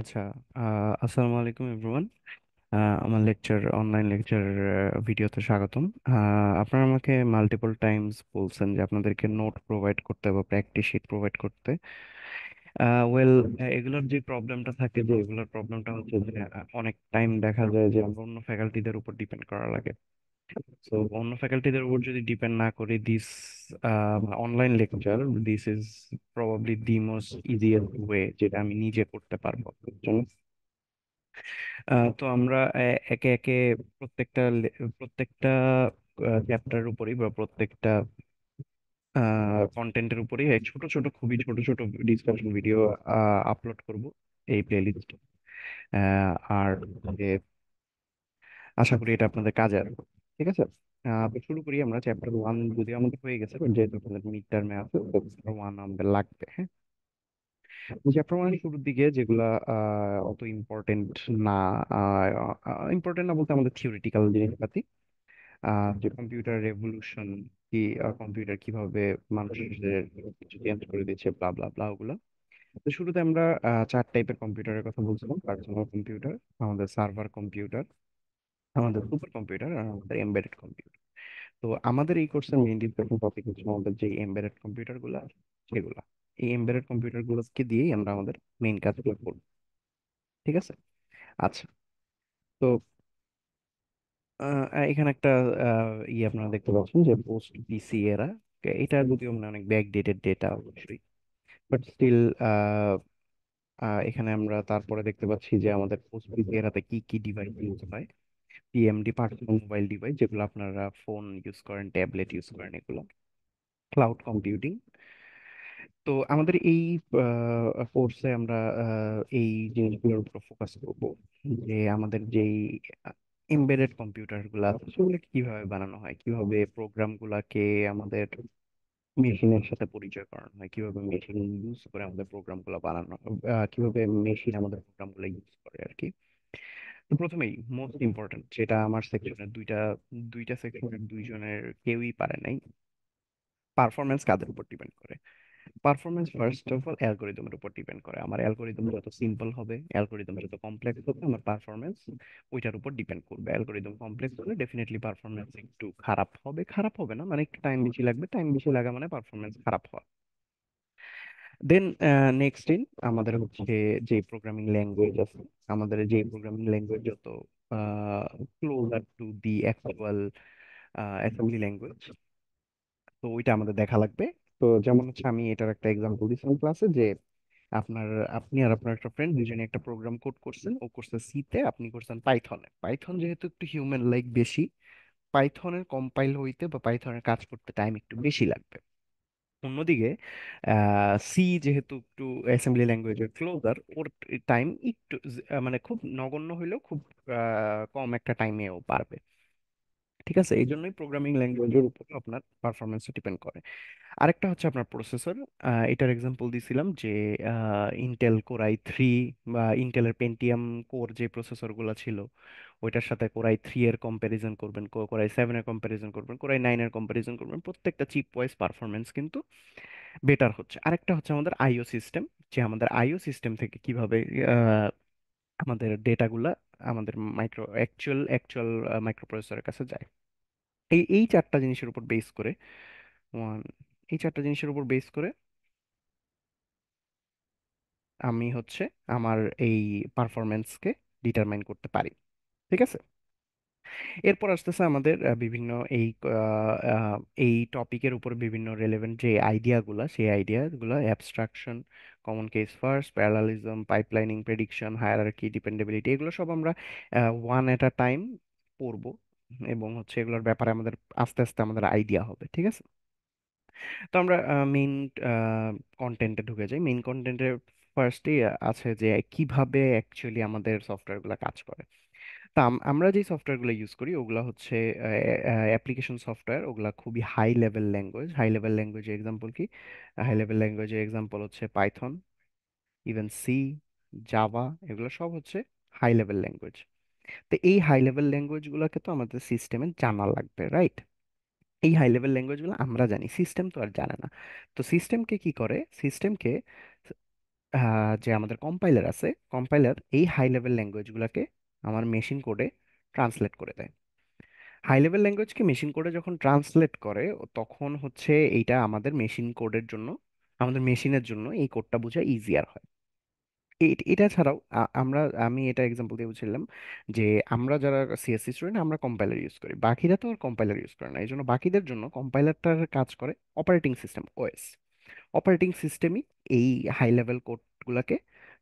আচ্ছা আহ, আসসালামু আলাইকুম এভরিওয়ান আমার লেকচার অনলাইন লেকচার ভিডিওতে স্বাগতম আহ, আপনারা আমাকে মাল্টিপল টাইমস বলছেন যে আপনাদেরকে নোট প্রোভাইড করতে বা প্র্যাকটিস শিট প্রোভাইড করতে ওয়েল এগুলোর যে প্রবলেমটা থাকে যে এগুলোর প্রবলেমটা হচ্ছে যে অনেক টাইম দেখা যায় যে অন্য ফ্যাকাল্টিদের উপর ডিপেন্ড করা লাগে সো অন্য ফ্যাকাল্টিদের উপর যদি ডিপেন্ড না করে this online lecture this is probably the most easiest way যেটা আমি নিজে করতে পারবো তো আমরা একে একে প্রত্যেকটা প্রত্যেকটা চ্যাপ্টার উপরেই বা প্রত্যেকটা কন্টেন্টের উপরেই ছোট ছোট খুবই ছোট ছোট ডিসকাশন ভিডিও আপলোড করব এই প্লেলিস্টে আর আশা করি এটা আপনাদের কাজে আসবে ঠিক আছে তো শুরু করি আমরা চ্যাপ্টার ওয়ান যদি আমাদের হয়ে গেছে যেহেতু আপনাদের মিড টার্মে আছে চ্যাপ্টার ওয়ান আমাদের লাগবে হ্যাঁ চ্যাপ্টার ওয়ান শুরুর দিকে যেগুলা অত ইম্পর্টেন্ট না ইম্পর্টেন্ট না বলতে আমাদের থিওরিটিক্যাল জিনিসপাতি যে কম্পিউটার রেভলিউশন কি কম্পিউটার কিভাবে মানুষের কিছু চেঞ্জ করে দিয়েছে ব্লা ব্লা ব্লা ওগুলো তো শুরুতে আমরা চার টাইপের কম্পিউটারের কথা বলছিলাম পার্সোনাল কম্পিউটার আমাদের সার্ভার কম্পিউটার আমাদের সুপার কম্পিউটার আর আমাদের এমবেডেড কম্পিউটার তো আমাদের এই কোর্সের মেইন ডিসকাশন টপিক হচ্ছে আমাদের যে এমবেডেড কম্পিউটারগুলো সেগুলো এই এমবেডেড কম্পিউটারগুলোকে দিয়েই আমরা আমাদের মেইন কাজগুলো করব ঠিক আছে আচ্ছা তো এখানে একটা ইয়ে আপনারা দেখতে পাচ্ছেন যে পোস্ট পিসি এরা এটা যদিও মানে অনেক ব্যাক ডেটেড ডেটা অবশ্যই বাট স্টিল এখানে আমরা তারপরে দেখতে পাচ্ছি যে আমাদের পোস্ট পিসি এরাতে কি কি ডিভাইস ইউজ হয় পিএমডি পার্সোনাল মোবাইল ডিভাইস যেগুলো আপনারা ফোন ইউজ করেন ট্যাবলেট ইউজ করেন এগুলো ক্লাউড কম্পিউটিং তো আমাদের এই কোর্সে আমরা এই জিনিসগুলোর উপর ফোকাস করব যে আমাদের যেই এমবেডেড কম্পিউটারগুলো আছে সেগুলো কিভাবে বানানো হয় কিভাবে প্রোগ্রামগুলোকে আমাদের মেশিনের সাথে পরিচয় করানো হয় কিভাবে মেশিন ইউজ করে আমাদের প্রোগ্রামগুলো বানানো কিভাবে মেশিন আমাদের প্রোগ্রামগুলো ইউজ করে আর কি তো প্রথমেই মোস্ট ইম্পর্টেন্ট যেটা আমার সেকশনের দুইটা দুইটা সেকশনের দুইজনের কেউই পারে নাই পারফরমেন্স কাদের উপর ডিপেন্ড করে পারফরমেন্স ফার্স্ট অফ অল অ্যালগোরিদমের উপর ডিপেন্ড করে আমার অ্যালগোরিদম যত সিম্পল হবে অ্যালগোরিদম যত কমপ্লেক্স হবে আমার পারফরমেন্স ওইটার উপর ডিপেন্ড করবে অ্যালগোরিদম কমপ্লেক্স হলে ডেফিনেটলি পারফরমেন্স একটু খারাপ হবে খারাপ হবে না মানে একটু টাইম বেশি লাগবে টাইম বেশি লাগা মানে পারফরমেন্স খারাপ হওয়া দেন নেক্সট ইন আমাদের হচ্ছে যে প্রোগ্রামিং ল্যাঙ্গুয়েজ আছে আমাদের যে প্রোগ্রামিং ল্যাঙ্গুয়েজ যত closer to the actual assembly language তো ওইটা আমাদের দেখা লাগবে তো যেমন হচ্ছে আমি এটার একটা এক্সাম্পল দিয়েছিলাম ক্লাসে যে আপনার আপনি আর আপনার একটা ফ্রেন্ড দুজনে একটা প্রোগ্রাম কোড করছেন ও করছে সিতে আপনি করছেন পাইথনে পাইথন যেহেতু একটু হিউম্যান লাইক বেশি পাইথনের কম্পাইল হইতে বা পাইথনের কাজ করতে টাইম একটু বেশি লাগবে অন্যদিকে সি যেহেতু একটু অ্যাসেম্বলি ল্যাঙ্গুয়েজের ক্লোজার ওর টাইম একটু মানে খুব নগণ্য হইলেও খুব কম একটা টাইমেও পারবে ঠিক আছে এই জন্যই প্রোগ্রামিং ল্যাঙ্গুয়েজের উপর আপনার পারফরমেন্স ডিপেন্ড করে আরেকটা হচ্ছে আপনার প্রসেসর এটার এক্সাম্পল দিছিলাম যে ইন্টেল কোর আই থ্রি বা ইন্টেলের পেন্টিয়াম কোর যে প্রসেসরগুলো ছিল ওইটার সাথে কোরাই থ্রি এর কম্প্যারিজন করবেন কোরাই সেভেনের কম্প্যারিজন করবেন কোরাই নাইনের কম্প্যারিজন করবেন প্রত্যেকটা চিপ ওয়াইজ পারফরমেন্স কিন্তু বেটার হচ্ছে আরেকটা হচ্ছে আমাদের আইও সিস্টেম যে আমাদের আইও সিস্টেম থেকে কিভাবে আমাদের ডেটাগুলা আমাদের মাইক্রো অ্যাকচুয়াল অ্যাকচুয়াল মাইক্রোপ্রসেসরের কাছে যায় এই এই চারটা জিনিসের উপর বেস করে ওয়ান এই চারটা জিনিসের উপর বেস করে আমি হচ্ছে আমার এই পারফরমেন্সকে ডিটারমাইন করতে পারি ঠিক আছে এরপর আসতেছে আমাদের বিভিন্ন এই এই টপিকের উপর বিভিন্ন রেলেভেন্ট যে আইডিয়াগুলো সেই আইডিয়াগুলো abstraction common case first parallelism pipelining prediction hierarchy ডিপেন্ডেবিলিটি এগুলো সব আমরা ওয়ান এট আ টাইম পড়ব এবং হচ্ছে এগুলোর ব্যাপারে আমাদের আস্তে আস্তে আমাদের আইডিয়া হবে ঠিক আছে তো আমরা মেইন কন্টেন্টে ঢুকে যাই মেইন কন্টেন্টের ফার্স্টেই আছে যে কিভাবে অ্যাকচুয়ালি আমাদের সফটওয়্যারগুলো কাজ করে তা আমরা যে সফটওয়্যারগুলো ইউজ করি ওগুলো হচ্ছে অ্যাপ্লিকেশন সফটওয়্যার ওগুলো খুবই high level language high level ল্যাঙ্গুয়েজের example কি হাই লেভেল ল্যাঙ্গুয়েজের এক্সাম্পল হচ্ছে পাইথন ইভেন সি জাভা এগুলো সব হচ্ছে হাই লেভেল ল্যাঙ্গুয়েজ তো এই হাই লেভেল ল্যাঙ্গুয়েজগুলোকে তো আমাদের সিস্টেমে জানা লাগবে রাইট এই হাই লেভেল ল্যাঙ্গুয়েজগুলো আমরা জানি সিস্টেম তো আর জানে না তো সিস্টেমকে কি করে সিস্টেমকে যে আমাদের কম্পাইলার আছে কম্পাইলার এই হাই লেভেল ল্যাঙ্গুয়েজগুলোকে আমার মেশিন কোডে ট্রান্সলেট করে দেয় হাই লেভেল ল্যাঙ্গুয়েজকে মেশিন কোডে যখন ট্রান্সলেট করে তখন হচ্ছে এইটা আমাদের মেশিন কোডের জন্য আমাদের মেশিনের জন্য এই কোডটা বোঝা ইজিয়ার হয় এটা ছাড়াও আমরা আমি এটা এক্সাম্পল দিয়ে বুঝলাম যে আমরা যারা সিএসসি স্টুডেন্ট আমরা কম্পাইলার ইউজ করি বাকিরা তো আর কম্পাইলার ইউজ করে না এই জন্য বাকিদের জন্য কম্পাইলারটার কাজ করে অপারেটিং সিস্টেম ওএস অপারেটিং সিস্টেমই এই হাই লেভেল কোডগুলোকে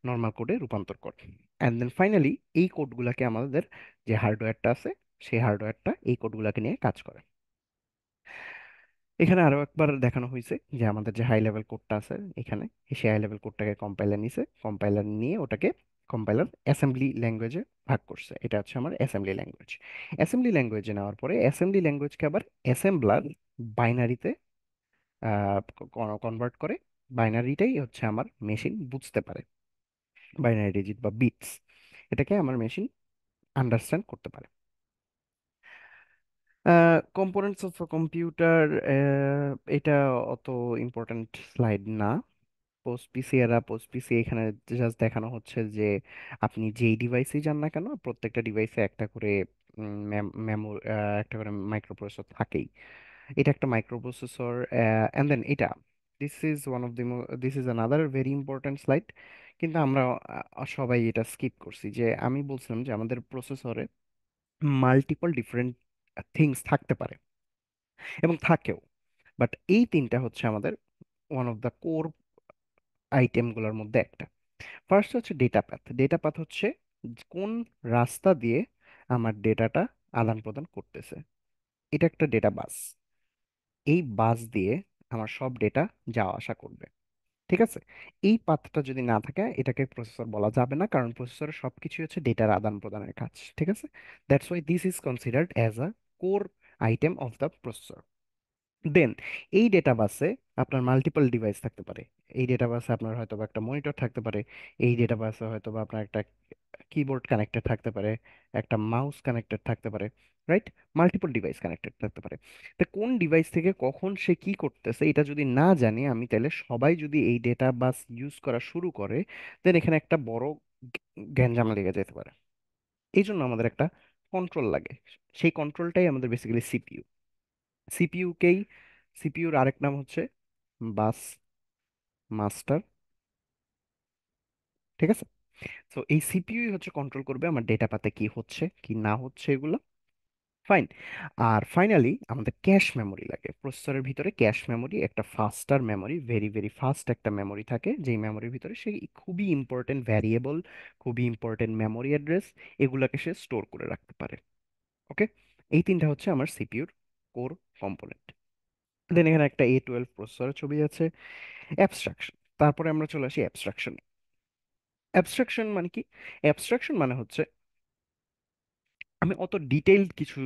নর্মাল কোডে রূপান্তর করে অ্যান্ড দেন ফাইনালি এই কোডগুলোকে আমাদের যে হার্ডওয়্যারটা আছে সেই হার্ডওয়্যারটা এই কোডগুলোকে নিয়ে কাজ করে এখানে আরও একবার দেখানো হয়েছে যে আমাদের যে হাই লেভেল কোডটা আছে এখানে সেই হাই লেভেল কোডটাকে কম্পাইলার নিছে কম্পাইলার নিয়ে ওটাকে কম্পাইলার অ্যাসেম্বলি ল্যাঙ্গুয়েজে ভাগ করছে এটা হচ্ছে আমার অ্যাসেম্বলি ল্যাঙ্গুয়েজ অ্যাসেম্বলি ল্যাঙ্গুয়েজে নেওয়ার পরে অ্যাসেম্বলি ল্যাঙ্গুয়েজকে আবার অ্যাসেম্বলার বাইনারিতে কনভার্ট করে বাইনারিটাই হচ্ছে আমার মেশিন বুঝতে পারে বাইনারি ডিজিট বা বিটস এটাকে আমার মেশিন আন্ডারস্ট্যান্ড করতে পারে কম্পোনেন্টস অফ কম্পিউটার এটা অত ইম্পর্ট্যান্ট স্লাইড না পোস্ট পিসি এরা পোস্ট পিসি এখানে জাস্ট দেখানো হচ্ছে যে আপনি যেই ডিভাইসেই যান না কেন প্রত্যেকটা ডিভাইসে একটা করে মেমো একটা করে মাইক্রোপ্রসেসর থাকেই এটা একটা মাইক্রোপ্রসেসর অ্যান্ড দেন এটা this is one of the this is another very important slide কিন্তু আমরা সবাই এটা স্কিপ করছি যে আমি বলছিলাম যে আমাদের প্রসেসরে মাল্টিপল ডিফারেন্ট থিংস থাকতে পারে এবং থাকেও বাট এই তিনটা হচ্ছে আমাদের ওয়ান অফ দ্য কোর আইটেমগুলোর মধ্যে একটা ফার্স্ট হচ্ছে ডেটা প্যাথ ডেটা প্যাথ হচ্ছে কোন রাস্তা দিয়ে আমার ডেটাটা আদান প্রদান করতেছে এটা একটা ডেটা বাস এই বাস দিয়ে আমার সব ডেটা যাওয়া আসা করবে ঠিক আছে এই পাথটা যদি না থাকে এটাকে প্রসেসর বলা যাবে না কারণ প্রসেসরের সব কিছুই হচ্ছে ডেটার আদান প্রদানের কাজ ঠিক আছে that's why this is considered as a core item of the processor দেন এই ডেটাবাসে আপনার মাল্টিপল ডিভাইস থাকতে পারে এই ডেটাবাসে আপনার হয়তো বা একটা মনিটর থাকতে পারে এই ডেটাবাসে হয়তো বা আপনার একটা কিবোর্ড কানেক্টেড থাকতে পারে একটা মাউস কানেক্টেড থাকতে পারে রাইট মাল্টিপল ডিভাইস কানেক্টেড থাকতে পারে তো কোন ডিভাইস থেকে কখন সে কি করতেছে এটা যদি না জানি আমি তাহলে সবাই যদি এই ডেটা বাস ইউজ করা শুরু করে দেন এখানে একটা বড় গ্যাঞ্জাম লেগে যেতে পারে এই জন্য আমাদের একটা কন্ট্রোল লাগে সেই কন্ট্রোলটাই আমাদের বেসিক্যালি সিপিইউ সিপিইউকেই সিপিইউর আরেক নাম হচ্ছে বাস মাস্টার ঠিক আছে সো এই সিপিইউই হচ্ছে কন্ট্রোল করবে আমার ডেটা পাতে কি হচ্ছে কি না হচ্ছে এগুলো ফাইন আর ফাইনালি আমাদের ক্যাশ মেমোরি লাগে প্রসেসরের ভিতরে ক্যাশ মেমোরি একটা ফাস্টার মেমোরি ভেরি ভেরি ফাস্ট একটা মেমোরি থাকে যেই মেমোরির ভিতরে সে খুবই ইম্পর্টেন্ট ভ্যারিয়েবল খুবই ইম্পর্টেন্ট মেমোরি অ্যাড্রেস এগুলোকে সে স্টোর করে রাখতে পারে ওকে এই তিনটা হচ্ছে আমার সিপিউর কোর কম্পোনেন্ট দেন এখানে একটা এ টুয়েলভ প্রসেসরের ছবি আছে অ্যাবস্ট্রাকশন তারপরে আমরা চলে আসি অ্যাবস্ট্রাকশন অ্যাবস্ট্রাকশন মানে কি অ্যাবস্ট্রাকশন মানে হচ্ছে আমি অত ডিটেইলড কিছু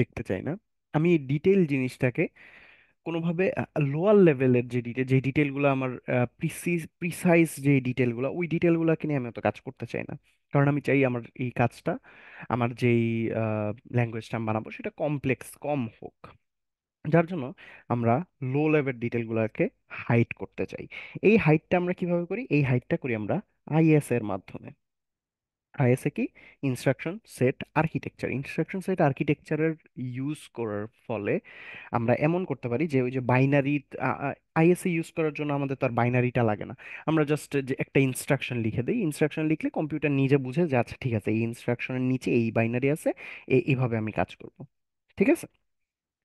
দেখতে চাই না আমি ডিটেইল জিনিসটাকে কোনোভাবে লোয়ার লেভেলের যে ডিটেল যে ডিটেলগুলো আমার প্রিসিস প্রিসাইজ যে ডিটেলগুলো ওই ডিটেলগুলোকে নিয়ে আমি অত কাজ করতে চাই না কারণ আমি চাই আমার এই কাজটা আমার যেই ল্যাঙ্গুয়েজটা আমি বানাবো সেটা কমপ্লেক্স কম হোক যার জন্য আমরা লো লেভেল ডিটেলগুলোকে হাইট করতে চাই এই হাইটটা আমরা কিভাবে করি এই হাইটটা করি আমরা আইএস এর মাধ্যমে আইএসএ কি instruction set architecture instruction set আর্কিটেকচারের ইউজ করার ফলে আমরা এমন করতে পারি যে ওই যে বাইনারি আইএসএ ইউজ করার জন্য আমাদের তো আর বাইনারিটা লাগে না আমরা জাস্ট যে একটা ইনস্ট্রাকশন লিখে দিই ইনস্ট্রাকশন লিখলে কম্পিউটার নিজে বুঝে যে আচ্ছা ঠিক আছে এই ইনস্ট্রাকশনের নিচে এই বাইনারি আছে এইভাবে আমি কাজ করব ঠিক আছে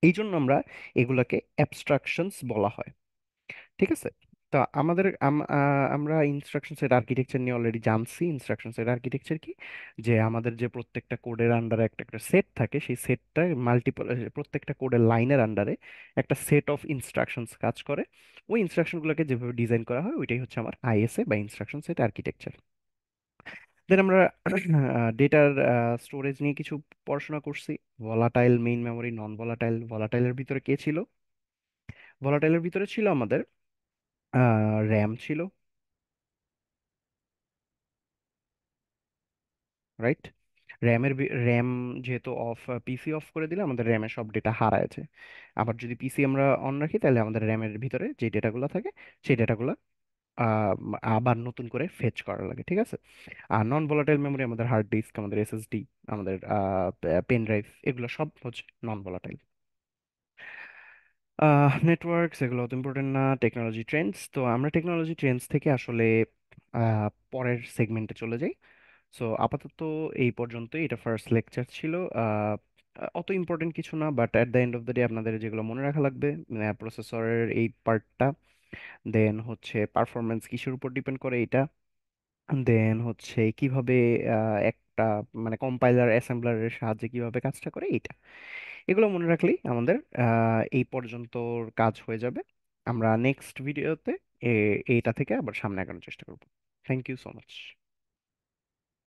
এই জন্য আমরা এগুলোকে অ্যাবস্ট্রাকশনস বলা হয় ঠিক আছে তো আমাদের আমরা ইনস্ট্রাকশন সেট আর্কিটেকচার নিয়ে অলরেডি জানছি ইনস্ট্রাকশন সেট আর্কিটেকচার কি যে আমাদের যে প্রত্যেকটা কোডের আন্ডারে একটা একটা সেট থাকে সেই সেটটা মাল্টিপল প্রত্যেকটা কোডের লাইনের আন্ডারে একটা সেট অফ ইনস্ট্রাকশনস কাজ করে ওই ইনস্ট্রাকশনগুলোকে যেভাবে ডিজাইন করা হয় ওইটাই হচ্ছে আমার আইএসএ বা ইনস্ট্রাকশন সেট আর্কিটেকচার দেন আমরা ডেটার স্টোরেজ নিয়ে কিছু পড়াশোনা করছি ভলাটাইল মেইন মেমোরি নন ভলাটাইল ভলাটাইলের ভিতরে কে ছিল ভলাটাইলের ভিতরে ছিল আমাদের র্যাম ছিল রাইট র্যামের র্যাম যেহেতু অফ পিসি অফ করে দিলে আমাদের র্যামের সব ডেটা হারায় আবার যদি পিসি আমরা অন রাখি তাহলে আমাদের র্যামের ভিতরে যে ডেটাগুলো থাকে সেই ডেটাগুলো আবার নতুন করে ফেচ করা লাগে ঠিক আছে আর নন ভোলাটাইল মেমোরি আমাদের হার্ড ডিস্ক আমাদের এসএসডি আমাদের পেন ড্রাইভ এগুলো সব হচ্ছে নন ভোলাটাইল নেটওয়ার্কস এগুলো অত ইম্পর্টেন্ট না টেকনোলজি ট্রেন্ডস তো আমরা টেকনোলজি ট্রেন্ডস থেকে আসলে পরের সেগমেন্টে চলে যাই সো আপাতত এই পর্যন্তই এটা ফার্স্ট লেকচার ছিল অত ইম্পর্টেন্ট কিছু না but at the end of the day আপনাদের যেগুলো মনে রাখা লাগবে প্রসেসরের এই পার্টটা দেন হচ্ছে পারফরমেন্স কিসের উপর ডিপেন্ড করে এটা দেন হচ্ছে কিভাবে একটা মানে কম্পাইলার অ্যাসেম্বলারের সাহায্যে কিভাবে কাজটা করে এটা এগুলো মনে রাখলেই আমাদের এই পর্যন্ত কাজ হয়ে যাবে আমরা নেক্সট ভিডিওতে এইটা থেকে আবার সামনে আগানোর চেষ্টা করব থ্যাংক ইউ সো মাচ